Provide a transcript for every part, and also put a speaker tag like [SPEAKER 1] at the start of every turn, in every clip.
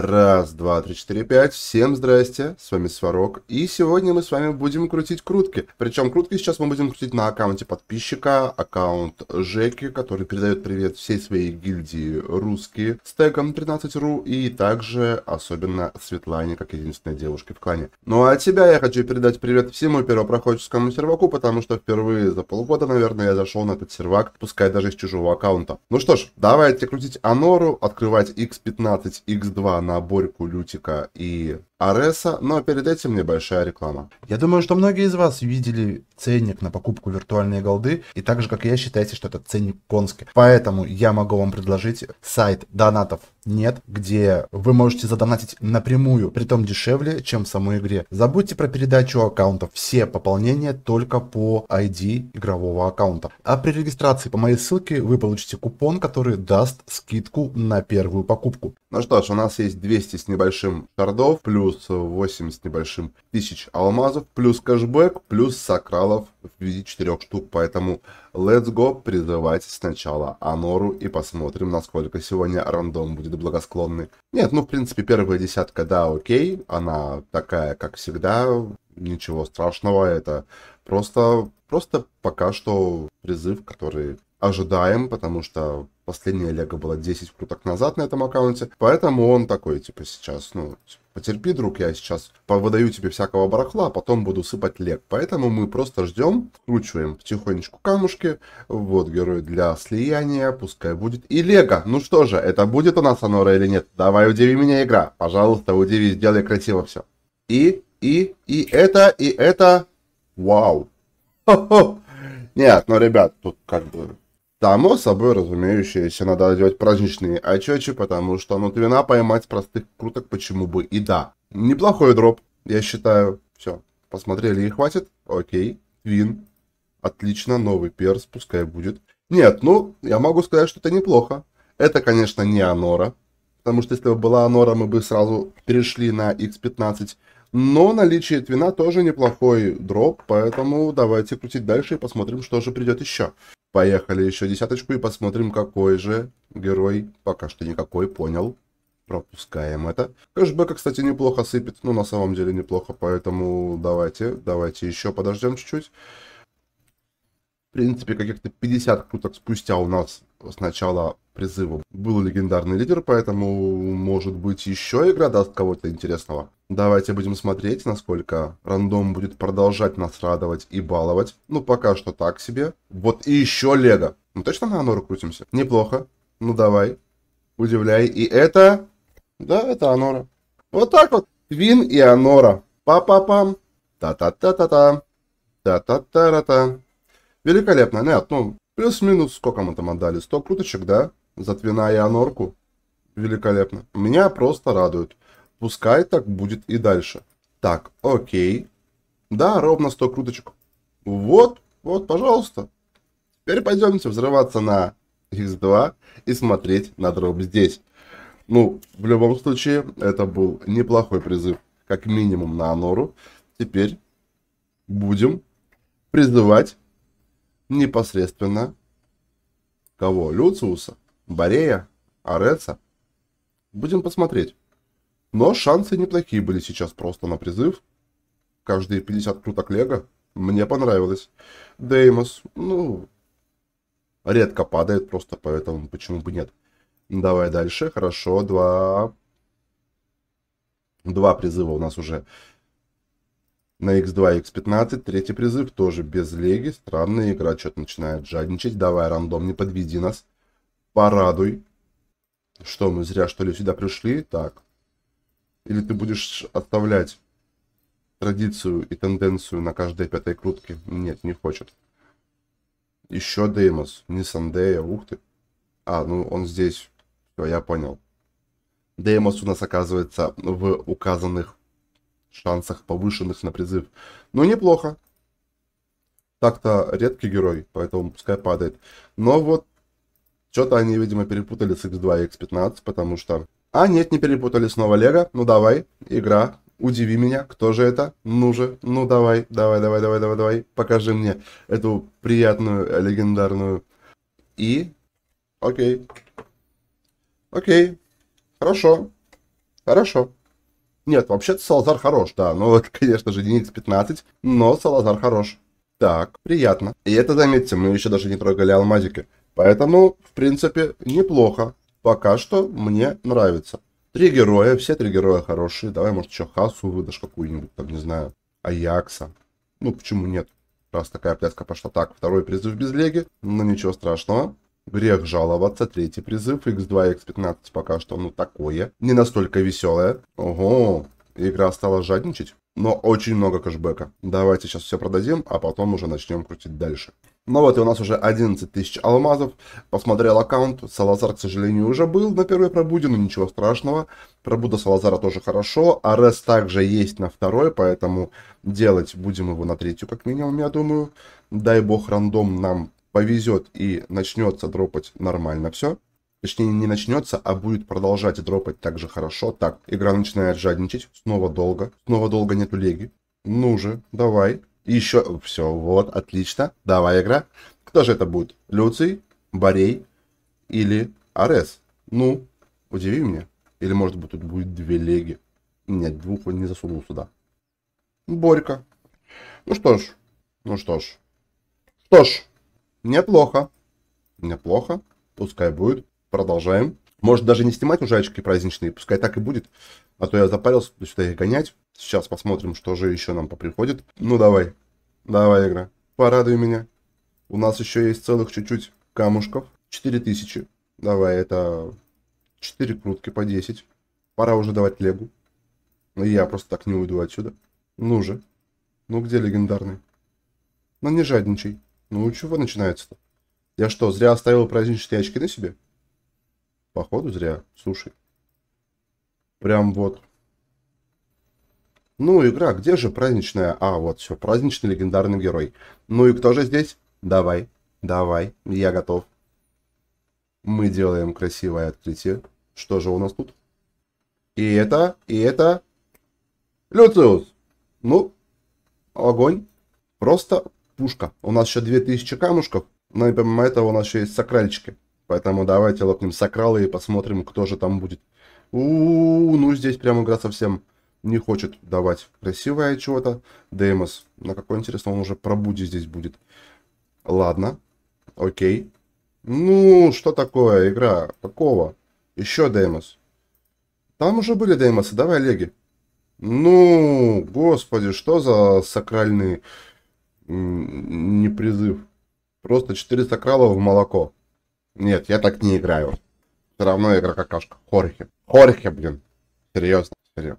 [SPEAKER 1] Раз, два, три, четыре, пять. Всем здрасте, с вами Сварог. И сегодня мы с вами будем крутить крутки. Причем крутки сейчас мы будем крутить на аккаунте подписчика, аккаунт Жеки, который передает привет всей своей гильдии русские с тегом 13.ru и также особенно Светлане, как единственной девушке в клане. Ну а от себя я хочу передать привет всему первопроходческому серваку, потому что впервые за полгода, наверное, я зашел на этот сервак, пускай даже из чужого аккаунта. Ну что ж, давайте крутить Анору, открывать x15, x2 на Борьку Лютика и Ареса, но перед этим небольшая реклама. Я думаю, что многие из вас видели ценник на покупку виртуальной голды, и так же, как и я, считаете, что этот ценник конский. Поэтому я могу вам предложить сайт донатов нет, где вы можете задонатить напрямую, при том дешевле, чем в самой игре. Забудьте про передачу аккаунтов. Все пополнения только по ID игрового аккаунта. А при регистрации по моей ссылке вы получите купон, который даст скидку на первую покупку. Ну что ж, у нас есть 200 с небольшим шардов, плюс плюс 8 с небольшим тысяч алмазов, плюс кэшбэк, плюс сакралов в виде 4 штук. Поэтому let's go призывать сначала Анору и посмотрим, насколько сегодня рандом будет благосклонный. Нет, ну в принципе первая десятка, да, окей, она такая, как всегда, ничего страшного, это просто Просто пока что призыв, который ожидаем, потому что последняя лего была 10 круток назад на этом аккаунте, поэтому он такой, типа, сейчас, ну, типа, потерпи, друг, я сейчас выдаю тебе всякого барахла, а потом буду сыпать лег. Поэтому мы просто ждем, вкручиваем потихонечку камушки, вот герой для слияния, пускай будет. И лего, ну что же, это будет у нас Анора или нет? Давай удиви меня, игра, пожалуйста, удиви, сделай красиво все. И, и, и это, и это, вау. Нет, ну, ребят, тут как бы... Само собой, разумеющееся, надо делать праздничные очечи, потому что ну вина поймать простых круток почему бы и да. Неплохой дроп, я считаю. Все, посмотрели и хватит. Окей, твин. Отлично, новый перс, пускай будет. Нет, ну, я могу сказать, что это неплохо. Это, конечно, не Анора, потому что если бы была Анора, мы бы сразу перешли на X15 но наличие Твина тоже неплохой дроп, поэтому давайте крутить дальше и посмотрим, что же придет еще. Поехали еще десяточку и посмотрим, какой же герой. Пока что никакой, понял. Пропускаем это. Кэшбэка, кстати, неплохо сыпет. Ну, на самом деле неплохо, поэтому давайте, давайте еще подождем чуть-чуть. В принципе, каких-то 50 круток спустя у нас сначала начала призыва был легендарный лидер, поэтому, может быть, еще игра даст кого-то интересного. Давайте будем смотреть, насколько рандом будет продолжать нас радовать и баловать. Ну, пока что так себе. Вот и еще Лего. Ну, точно на Анору крутимся? Неплохо. Ну, давай. Удивляй. И это... Да, это Анора. Вот так вот. Твин и Анора. Па-па-пам. Та-та-та-та-та. Та-та-та-та-та. Великолепно. Нет, ну, плюс-минус сколько мы там отдали? 100 круточек, да? За Твина и Анорку. Великолепно. Меня просто радует. Пускай так будет и дальше. Так, окей. Да, ровно 100 круточек. Вот, вот, пожалуйста. Теперь пойдемте взрываться на X2 и смотреть на дроп здесь. Ну, в любом случае, это был неплохой призыв, как минимум на Анору. Теперь будем призывать непосредственно кого? Люциуса, Борея, Ареца. Будем посмотреть. Но шансы неплохие были сейчас просто на призыв. Каждые 50 круток лего. Мне понравилось. Деймос, ну, редко падает просто, поэтому почему бы нет. Давай дальше. Хорошо, два... Два призыва у нас уже на x2 x15. Третий призыв тоже без леги. Странная игра, что-то начинает жадничать. Давай, рандом, не подведи нас. Порадуй. Что, мы зря, что ли, сюда пришли? Так, или ты будешь оставлять традицию и тенденцию на каждой пятой крутке? Нет, не хочет. Еще Деймос, не Сандея, ух ты. А, ну он здесь. Все, я понял. Деймос у нас оказывается в указанных шансах, повышенных на призыв. Ну, неплохо. Так-то редкий герой, поэтому пускай падает. Но вот что-то они, видимо, перепутали с X2 и X15, потому что а нет, не перепутали снова Лего. Ну давай, игра. Удиви меня, кто же это? Ну же, ну давай, давай, давай, давай, давай, давай. Покажи мне эту приятную, легендарную. И... Окей. Окей. Хорошо. Хорошо. Нет, вообще-то Салазар хорош, да. Ну вот, конечно же, не X15, но Салазар хорош. Так, приятно. И это, заметьте, мы еще даже не трогали алмазики. Поэтому, в принципе, неплохо пока что мне нравится. Три героя, все три героя хорошие. Давай, может, еще Хасу выдашь какую-нибудь, там, не знаю, Аякса. Ну, почему нет? Раз такая пляска пошла так, второй призыв без леги, но ну, ничего страшного. Грех жаловаться, третий призыв, x2, x15 пока что, ну, такое. Не настолько веселое. Ого, игра стала жадничать но очень много кэшбэка. Давайте сейчас все продадим, а потом уже начнем крутить дальше. Ну вот, и у нас уже 11 тысяч алмазов. Посмотрел аккаунт. Салазар, к сожалению, уже был на первой пробуде, но ничего страшного. Пробуда Салазара тоже хорошо. Арес также есть на второй, поэтому делать будем его на третью, как минимум, я думаю. Дай бог рандом нам повезет и начнется дропать нормально все. Точнее, не начнется, а будет продолжать дропать так же хорошо. Так, игра начинает жадничать. Снова долго. Снова долго нету леги. Ну же, давай. Еще. Все, вот, отлично. Давай, игра. Кто же это будет? Люций, Борей или Арес? Ну, удиви меня. Или, может быть, тут будет две леги. Нет, двух он не засунул сюда. Борька. Ну что ж. Ну что ж. Что ж. Неплохо. Неплохо. Пускай будет. Продолжаем. Может даже не снимать уже очки праздничные, пускай так и будет. А то я запарился сюда их гонять. Сейчас посмотрим, что же еще нам поприходит. Ну давай, давай игра, порадуй меня. У нас еще есть целых чуть-чуть камушков. 4000. Давай, это 4 крутки по 10. Пора уже давать легу. Но я просто так не уйду отсюда. Ну же. Ну где легендарный? Ну не жадничай. Ну чего начинается-то? Я что, зря оставил праздничные очки на себе? Походу зря. Слушай. Прям вот. Ну, игра, где же праздничная? А, вот все, праздничный легендарный герой. Ну и кто же здесь? Давай, давай, я готов. Мы делаем красивое открытие. Что же у нас тут? И это, и это... Люциус! Ну, огонь. Просто пушка. У нас еще 2000 камушков. Но помимо этого у нас еще есть сакральчики. Поэтому давайте лопнем сакралы и посмотрим, кто же там будет. У, -у, -у ну здесь прям игра совсем не хочет давать красивое чего-то. Деймос, на какой интересно, он уже пробуди здесь будет. Ладно, окей. Ну, что такое игра? Какого? Еще Деймос. Там уже были Деймосы, давай Леги. Ну, господи, что за сакральный непризыв? Просто 4 сакрала в молоко. Нет, я так не играю. Все равно игра какашка. Хорхе. Хорхе, блин. Серьезно.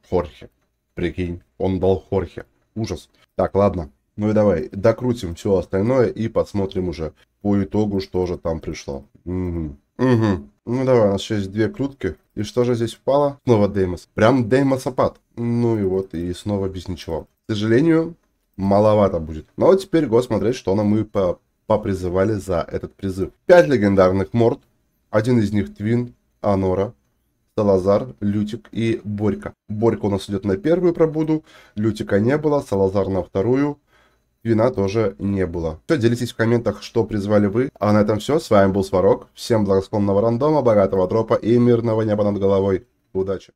[SPEAKER 1] Хорхе. Прикинь, он дал Хорхе. Ужас. Так, ладно. Ну и давай, докрутим все остальное и посмотрим уже по итогу, что же там пришло. Угу. Угу. Ну давай, у нас еще две крутки. И что же здесь впало? Снова Деймос. Прям Деймосопад. Ну и вот, и снова без ничего. К сожалению, маловато будет. Но теперь год смотреть, что нам и по попризывали за этот призыв. Пять легендарных морд, один из них Твин, Анора, Салазар, Лютик и Борька. Борька у нас идет на первую пробуду, Лютика не было, Салазар на вторую, Твина тоже не было. Все, делитесь в комментах, что призвали вы. А на этом все, с вами был Сварог, всем благосклонного рандома, богатого дропа и мирного неба над головой. Удачи!